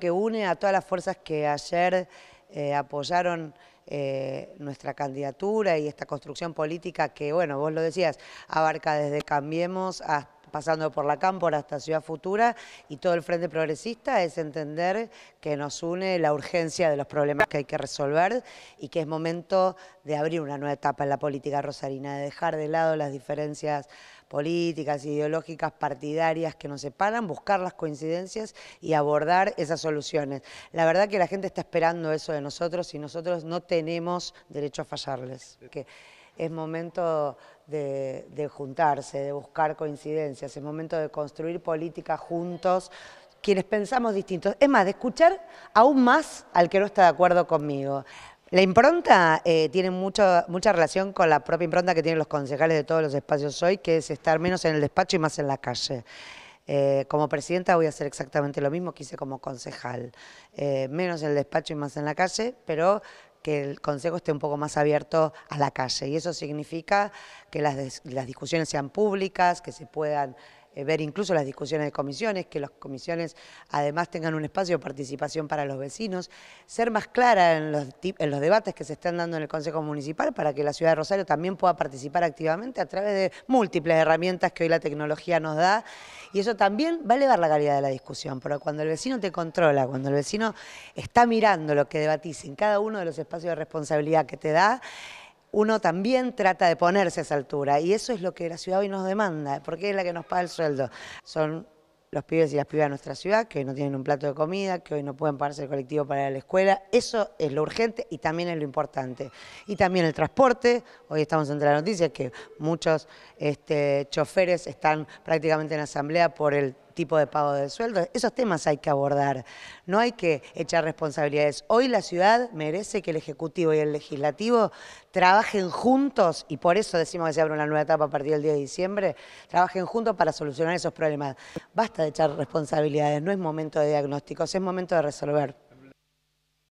que une a todas las fuerzas que ayer eh, apoyaron eh, nuestra candidatura y esta construcción política que, bueno, vos lo decías, abarca desde Cambiemos hasta pasando por la Cámpora hasta Ciudad Futura y todo el Frente Progresista es entender que nos une la urgencia de los problemas que hay que resolver y que es momento de abrir una nueva etapa en la política rosarina, de dejar de lado las diferencias políticas, ideológicas, partidarias que nos separan, buscar las coincidencias y abordar esas soluciones. La verdad que la gente está esperando eso de nosotros y nosotros no tenemos derecho a fallarles. es momento de, juntarse, de buscar coincidencias, el momento de construir políticas juntos, quienes pensamos distintos. Es más, de escuchar aún más al que no está de acuerdo conmigo. La impronta eh, tiene mucha relación con la propia impronta que tienen los concejales de todos los espacios hoy, que es estar menos en el despacho y más en la calle. Eh, como presidenta voy a hacer exactamente lo mismo que hice como concejal, eh, menos en el despacho y más en la calle, pero que el Consejo esté un poco más abierto a la calle. Y eso significa que las, las discusiones sean públicas, que se puedan eh, ver incluso las discusiones de comisiones, que las comisiones además tengan un espacio de participación para los vecinos, ser más clara en los, en los debates que se están dando en el Consejo Municipal para que la ciudad de Rosario también pueda participar activamente a través de múltiples herramientas que hoy la tecnología nos da y eso también va a elevar la calidad de la discusión, porque cuando el vecino te controla, cuando el vecino está mirando lo que debatís en cada uno de los espacios de responsabilidad que te da, uno también trata de ponerse a esa altura. Y eso es lo que la ciudad hoy nos demanda, porque es la que nos paga el sueldo. Son los pibes y las pibas de nuestra ciudad, que hoy no tienen un plato de comida, que hoy no pueden pagarse el colectivo para ir a la escuela. Eso es lo urgente y también es lo importante. Y también el transporte. Hoy estamos entre la noticia que muchos este, choferes están prácticamente en asamblea por el tipo de pago de sueldo. Esos temas hay que abordar, no hay que echar responsabilidades. Hoy la ciudad merece que el Ejecutivo y el Legislativo trabajen juntos, y por eso decimos que se abre una nueva etapa a partir del día de diciembre, trabajen juntos para solucionar esos problemas. Basta de echar responsabilidades, no es momento de diagnósticos, es momento de resolver.